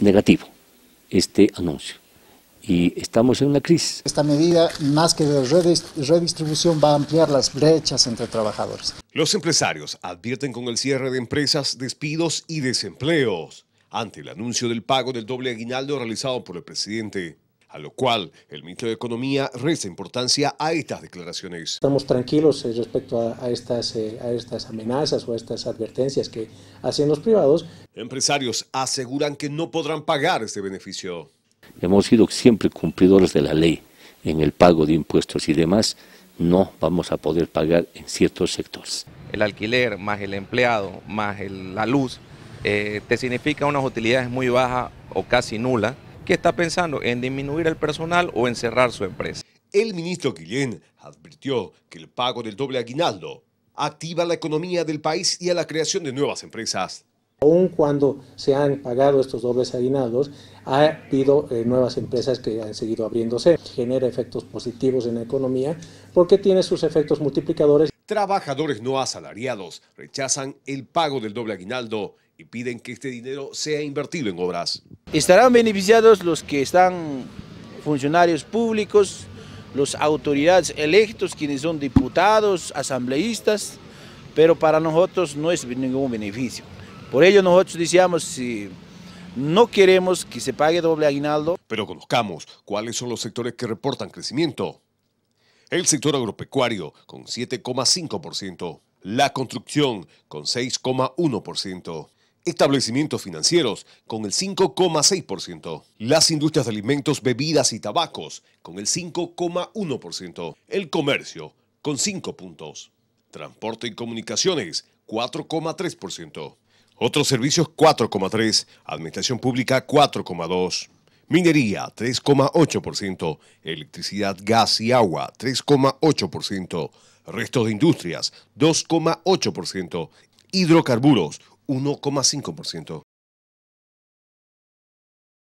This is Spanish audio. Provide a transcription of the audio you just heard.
negativo este anuncio. Y estamos en una crisis. Esta medida, más que de redistribución, va a ampliar las brechas entre trabajadores. Los empresarios advierten con el cierre de empresas, despidos y desempleos ante el anuncio del pago del doble aguinaldo realizado por el presidente a lo cual el ministro de Economía resta importancia a estas declaraciones. Estamos tranquilos eh, respecto eh, a, estas, amenazas o a estas advertencias que hacen los privados. Empresarios aseguran que no podrán pagar este beneficio. Hemos sido siempre cumplidores de la ley en el pago de impuestos y demás, no vamos a poder pagar en ciertos sectores. El alquiler, más el empleado, más la luz, eh, te significa unas utilidades muy bajas o casi nulas que está pensando en disminuir el personal o en cerrar su empresa. El ministro Guillén advirtió que el pago del doble aguinaldo activa la economía del país y a la creación de nuevas empresas. Aun cuando se han pagado estos dobles aguinaldos, ha habido eh, nuevas empresas que han seguido abriéndose. Genera efectos positivos en la economía porque tiene sus efectos multiplicadores. Trabajadores no asalariados rechazan el pago del doble aguinaldo y piden que este dinero sea invertido en obras. Estarán beneficiados los que están funcionarios públicos, los autoridades electos, quienes son diputados, asambleístas, pero para nosotros no es ningún beneficio. Por ello nosotros decíamos, si no queremos que se pague doble aguinaldo. Pero conozcamos cuáles son los sectores que reportan crecimiento. El sector agropecuario con 7,5%, la construcción con 6,1%, establecimientos financieros con el 5,6%, las industrias de alimentos, bebidas y tabacos con el 5,1%, el comercio con 5 puntos, transporte y comunicaciones 4,3%. Otros servicios 4,3%, Administración Pública 4,2%, Minería 3,8%, Electricidad, Gas y Agua 3,8%, Restos de Industrias 2,8%, Hidrocarburos 1,5%.